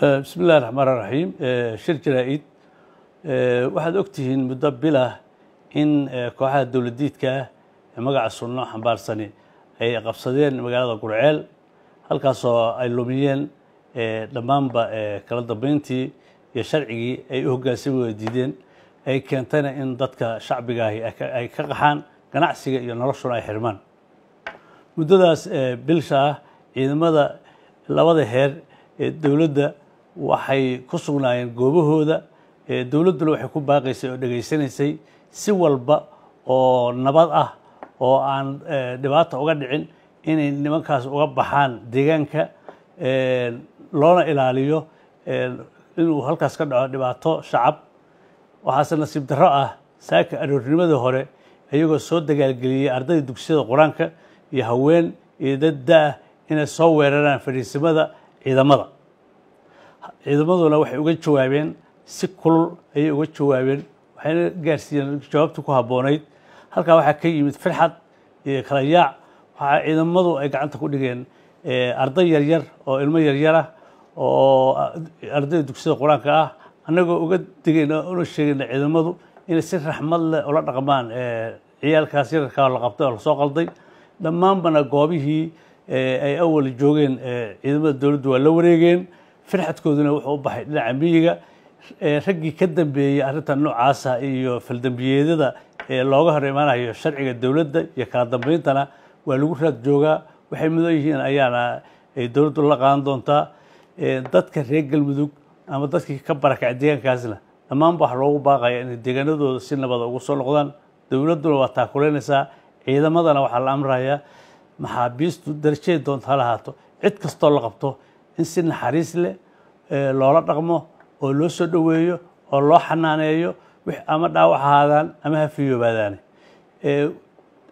bismi illahi raxmaan raxiim eh, shir jaraa'id eh, waxaad og tihiin muddo bilah in eh, kooxaha dowladiidka ah ee magaca sunno xambaarsani ay qabsadeen magaalada gurceel halkaasoo ay lumiyeen dhammaanba kala dambeyntii iyo sharcigii ay u hoggaansami wada diideen ay keentayna in dadka shacbiga ahi ay ka qaxaan ganacsiga iyo noloshuna ay xirmaan muddadaas bilsha ah ciidamada labada heer ee dowladda waxay ku sugnaayeen goobahooda dowladduna waxay ku baaqaysay oo dhegaysanaysay si walba oo nabad ah oo aan eh, dhibaata uga dhicin inay nimankaas uga baxaan deegaanka eh, loona ilaaliyo eh, inuu halkaas ka dhaco dhibaato shacab waxaase nasiib darro ah saaka aroornimadii hore iyagoo soo dagaalgeliyey ardayda dugsiyada qur-aanka iyo haween iyo dad da-ah inay soo weeraraan fadhiisimada ciidamada ciidamaduna waxay uga jawaabeen si kulul ayay uga jawaabeen waxayna gaarsiiyeen jawaabta ku habboonayd halkaa waxaa ka yimid firxad iyo kala yaac waxaa ciidamadu ay gacanta ku dhigeen eh, arday yaryar oo ilmo yaryarah oo eh, arday dugsiyada qur-aanka ah annagoo uga digayna una sheegayna ciidamadu inay si raxmad leh ula dhaqmaan eh, ciyaalkaas yararkaa la qabtay oo lasoo qalday dhammaanbana goobihii ay awal joogeen ciidamada dowladdu waa la wareegeen farxadkooduna wuxuu u baxay dhinaca miyiga raggii ka dambeeyey arrintan noocaasa iyo faldambiyeedyada looga hor imaanayo sharciga dowladda iyo kala dambeyntana waa lagu raad joogaa waxay mudan yihiin ayaana dowladdu la qaadan doontaa dadka reer galmudug ama dadkii ka barakacay deegaankaasna dhammaanba waxa loogu baaqaya inay deegaanadooda si nabada ugu soo noqdaan dowladduna waa taakuleynaysaa ciidamadana waxaa la amrayaa maxaabiistu darajeed doonta hala ahaato cid kastoo la qabto in si naxariis leh eh, loola dhaqmo oo loo soo dhoweeyo oo loo xanaaneeyo wix ama dhaawac ahaadaan ama ha eh,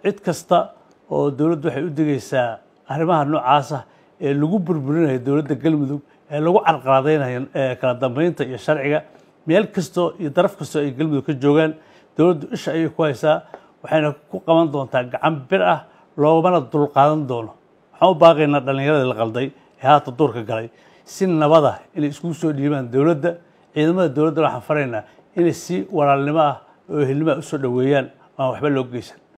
cid kasta oo dowladdu waxay u degaysaa arrimaha noocaas ah ee lagu burburinayo dowladda galmudug ee lagu carqaladaynayo eh, kala dambeynta iyo sharciga meel kastoo iyo daraf kastoo ay galmudug ka joogaan dowladdu isha ayay ku haysaa waxayna ku qaban doontaa gacan bir ah loomana dulqaadan doono waxaan u baaqaynaa dhallinyaradii la qalday ee haata duurka galay si nabada inay iskugu soo dhiibaan dowladda ciidamada dowladda waxaan faraynaa inay si walaalnimo ah oo ehelnimo ah usoo dhoweeyaan aan waxba loo geysan